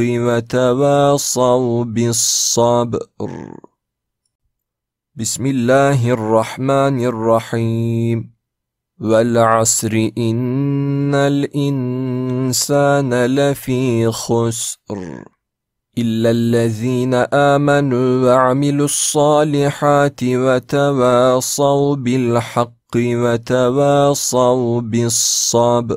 وتواصوا بالصبر بسم الله الرحمن الرحيم والعسر إن الإنسان لفي خسر إلا الذين آمنوا وعملوا الصالحات وتواصوا بالحق وتواصوا بالصبر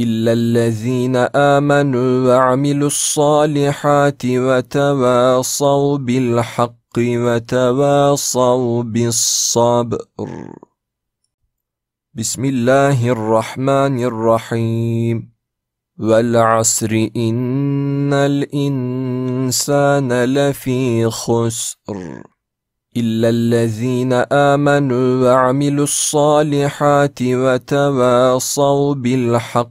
إلا الذين آمنوا وعملوا الصالحات وتواصوا بالحق وتواصوا بالصبر بسم الله الرحمن الرحيم والعسر إن الإنسان لفي خسر إلا الذين آمنوا وعملوا الصالحات وتواصوا بالحق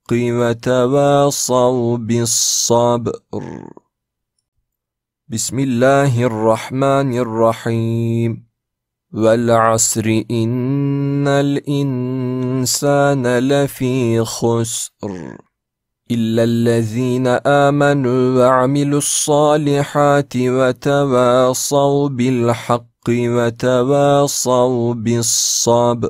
وتواصوا بالصبر بسم الله الرحمن الرحيم والعسر إن الإنسان لفي خسر إلا الذين آمنوا وعملوا الصالحات وتواصوا بالحق وتواصوا بالصبر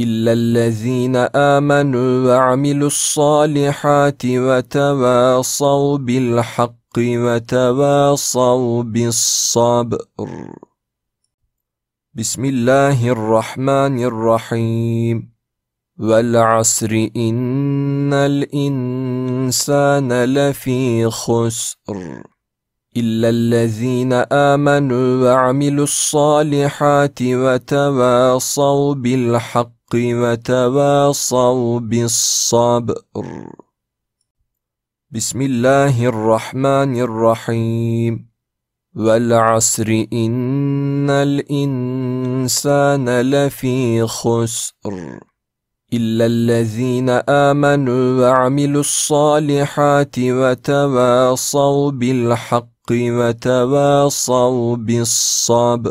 إلا الذين آمنوا وعملوا الصالحات وتواصوا بالحق وتواصوا بالصبر بسم الله الرحمن الرحيم والعسر إن الإنسان لفي خسر إلا الذين آمنوا وعملوا الصالحات وتواصوا بالحق الحق وتواصوا بالصبر بسم الله الرحمن الرحيم والعسر إن الإنسان لفي خسر إلا الذين آمنوا وعملوا الصالحات وتواصوا بالحق وتواصوا بالصبر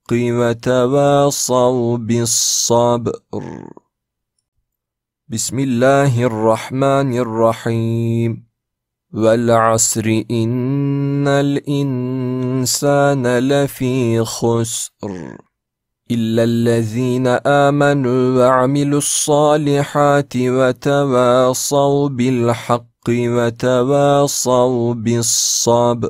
وتواصوا بالصبر بسم الله الرحمن الرحيم والعسر إن الإنسان لفي خسر إلا الذين آمنوا وعملوا الصالحات وتواصوا بالحق وتواصوا بالصبر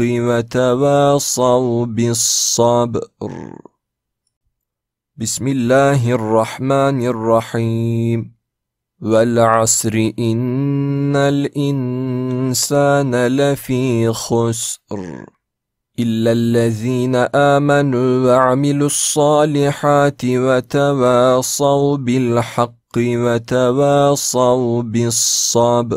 الحق وتواصوا بالصبر بسم الله الرحمن الرحيم والعسر إن الإنسان لفي خسر إلا الذين آمنوا وعملوا الصالحات وتواصوا بالحق وتواصوا بالصبر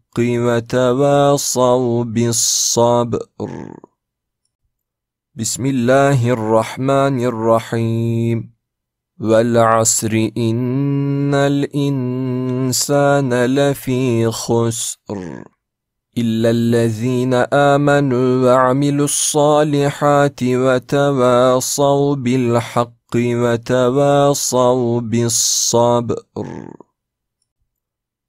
الحق وتواصوا بالصبر بسم الله الرحمن الرحيم والعسر إن الإنسان لفي خسر إلا الذين آمنوا وعملوا الصالحات وتواصوا بالحق وتواصوا بالصبر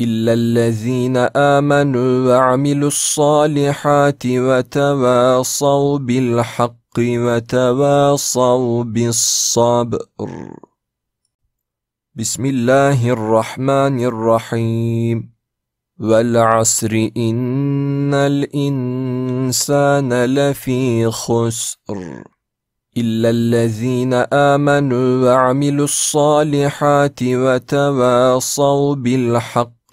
إلا الذين آمنوا وعملوا الصالحات وتواصوا بالحق وتواصوا بالصبر بسم الله الرحمن الرحيم والعسر إن الإنسان لفي خسر إلا الذين آمنوا وعملوا الصالحات وتواصوا بالحق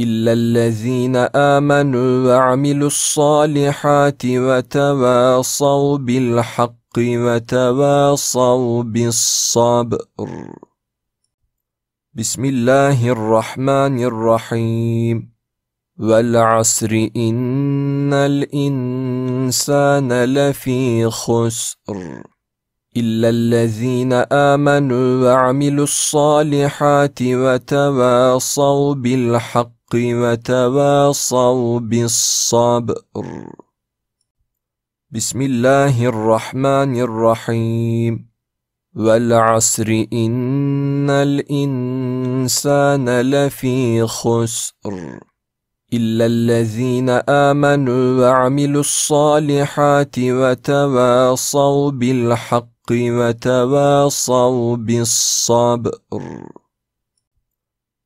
إلا الذين آمنوا وعملوا الصالحات وتواصوا بالحق وتواصوا بالصبر بسم الله الرحمن الرحيم والعسر إن الإنسان لفي خسر إلا الذين آمنوا وعملوا الصالحات وتواصوا بالحق الحق وتواصوا بالصبر بسم الله الرحمن الرحيم والعسر إن الإنسان لفي خسر إلا الذين آمنوا وعملوا الصالحات وتواصوا بالحق وتواصوا بالصبر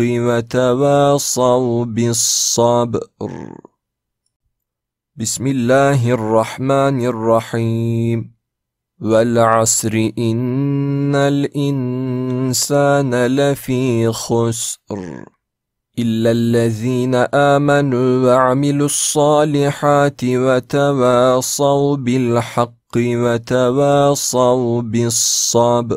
الحق وتواصوا بالصبر بسم الله الرحمن الرحيم والعسر إن الإنسان لفي خسر إلا الذين آمنوا وعملوا الصالحات وتواصوا بالحق وتواصوا بالصبر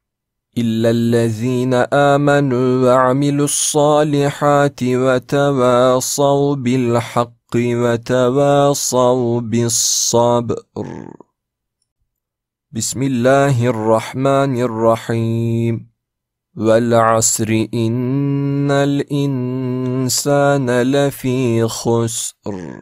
إلا الذين آمنوا وعملوا الصالحات وتواصوا بالحق وتواصوا بالصبر بسم الله الرحمن الرحيم والعسر إن الإنسان لفي خسر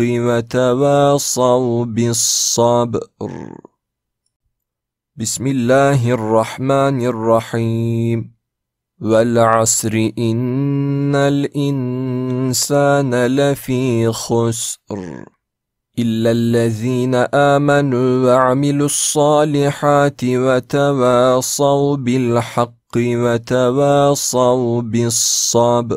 الحق وتواصوا بالصبر بسم الله الرحمن الرحيم والعسر إن الإنسان لفي خسر إلا الذين آمنوا وعملوا الصالحات وتواصوا بالحق وتواصوا بالصبر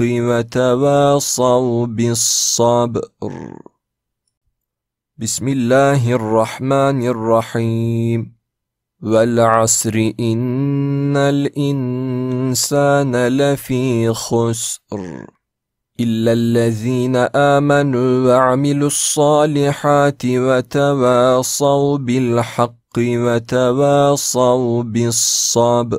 وتواصوا بالصبر بسم الله الرحمن الرحيم والعسر إن الإنسان لفي خسر إلا الذين آمنوا وعملوا الصالحات وتواصوا بالحق وتواصوا بالصبر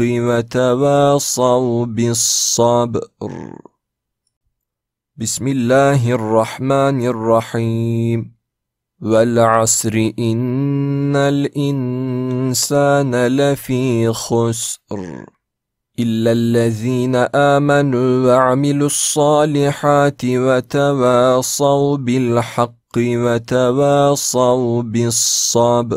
الحق وتواصوا بالصبر بسم الله الرحمن الرحيم والعسر إن الإنسان لفي خسر إلا الذين آمنوا وعملوا الصالحات وتواصوا بالحق وتواصوا بالصبر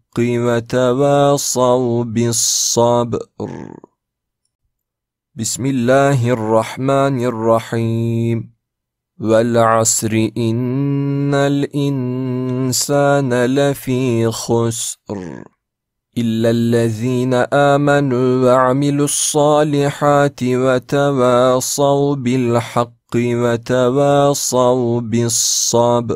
الحق وتواصوا بالصبر بسم الله الرحمن الرحيم والعسر إن الإنسان لفي خسر إلا الذين آمنوا وعملوا الصالحات وتواصوا بالحق وتواصوا بالصبر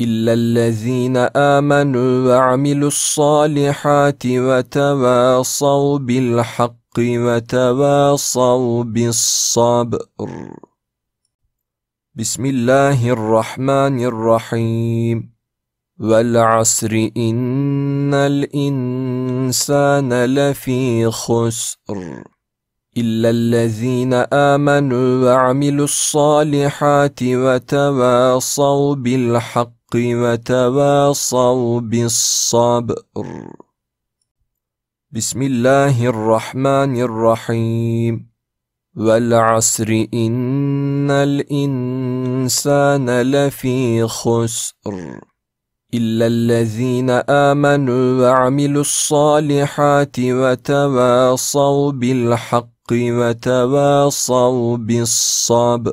إلا الذين آمنوا وعملوا الصالحات وتواصوا بالحق وتواصوا بالصبر بسم الله الرحمن الرحيم والعسر إن الإنسان لفي خسر إلا الذين آمنوا وعملوا الصالحات وتواصوا بالحق وتواصوا بالصبر بسم الله الرحمن الرحيم والعسر إن الإنسان لفي خسر إلا الذين آمنوا وعملوا الصالحات وتواصوا بالحق وتواصوا بالصبر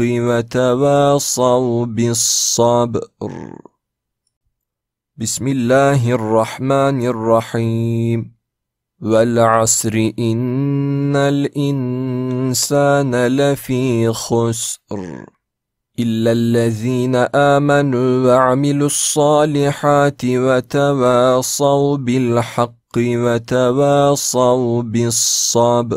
الحق وتواصوا بالصبر بسم الله الرحمن الرحيم والعسر إن الإنسان لفي خسر إلا الذين آمنوا وعملوا الصالحات وتواصوا بالحق وتواصوا بالصبر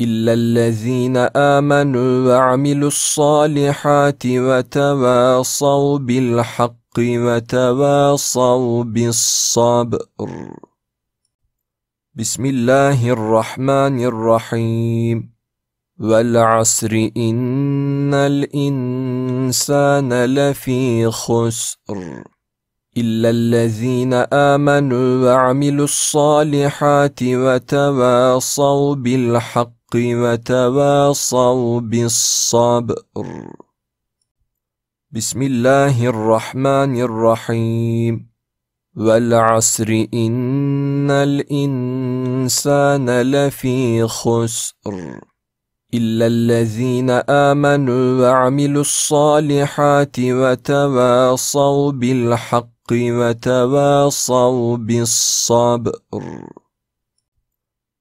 إلا الذين آمنوا وعملوا الصالحات وتواصوا بالحق وتواصوا بالصبر بسم الله الرحمن الرحيم والعسر إن الإنسان لفي خسر إلا الذين آمنوا وعملوا الصالحات وتواصوا بالحق وتواصوا بالصبر بسم الله الرحمن الرحيم والعسر إن الإنسان لفي خسر إلا الذين آمنوا وعملوا الصالحات وتواصوا بالحق وتواصوا بالصبر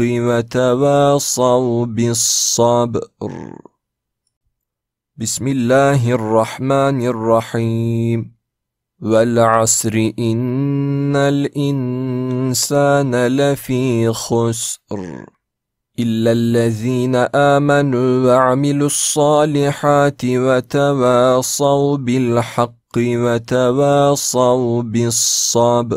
الحق وتواصوا بالصبر بسم الله الرحمن الرحيم والعسر إن الإنسان لفي خسر إلا الذين آمنوا وعملوا الصالحات وتواصوا بالحق وتواصوا بالصبر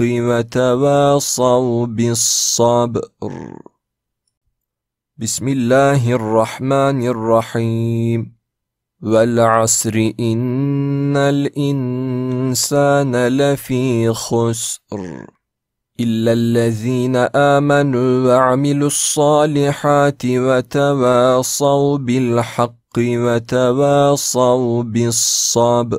وتواصوا بالصبر بسم الله الرحمن الرحيم والعسر إن الإنسان لفي خسر إلا الذين آمنوا وعملوا الصالحات وتواصوا بالحق وتواصوا بالصبر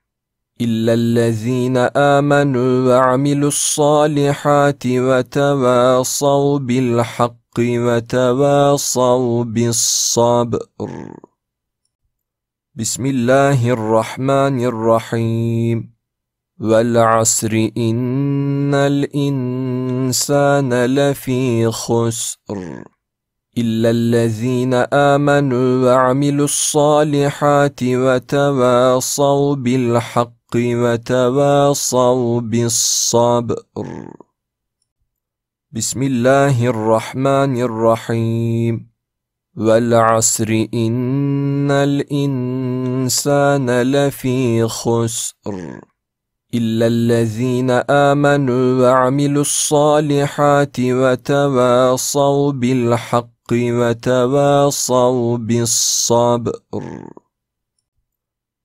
إلا الذين آمنوا وعملوا الصالحات وتواصوا بالحق وتواصوا بالصبر بسم الله الرحمن الرحيم والعسر إن الإنسان لفي خسر إلا الذين آمنوا وعملوا الصالحات وتواصوا بالحق الحق وتواصوا بالصبر بسم الله الرحمن الرحيم والعسر إن الإنسان لفي خسر إلا الذين آمنوا وعملوا الصالحات وتواصوا بالحق وتواصوا بالصبر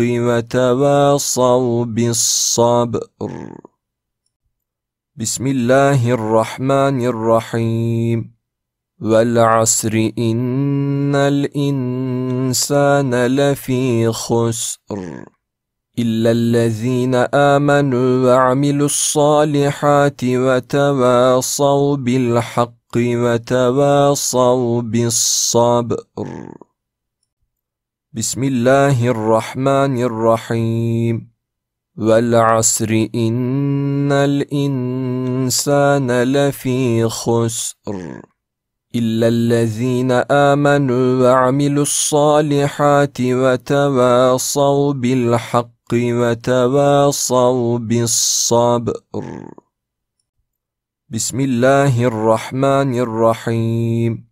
الحق وتواصوا بالصبر بسم الله الرحمن الرحيم والعسر إن الإنسان لفي خسر إلا الذين آمنوا وعملوا الصالحات وتواصوا بالحق وتواصوا بالصبر بسم الله الرحمن الرحيم والعسر إن الإنسان لفي خسر إلا الذين آمنوا وعملوا الصالحات وتواصوا بالحق وتواصوا بالصبر بسم الله الرحمن الرحيم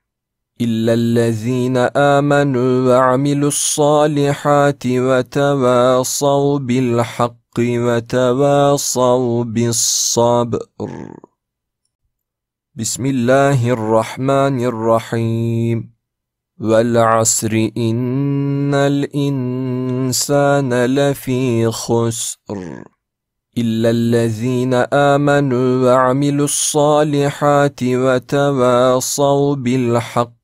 إلا الذين آمنوا وعملوا الصالحات وتواصوا بالحق وتواصوا بالصبر بسم الله الرحمن الرحيم والعسر إن الإنسان لفي خسر إلا الذين آمنوا وعملوا الصالحات وتواصوا بالحق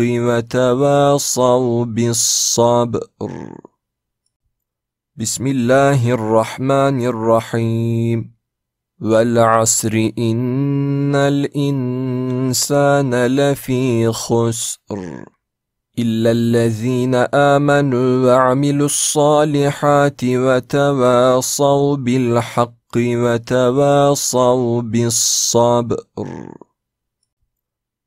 الحق وتواصوا بالصبر بسم الله الرحمن الرحيم والعسر إن الإنسان لفي خسر إلا الذين آمنوا وعملوا الصالحات وتواصوا بالحق وتواصوا بالصبر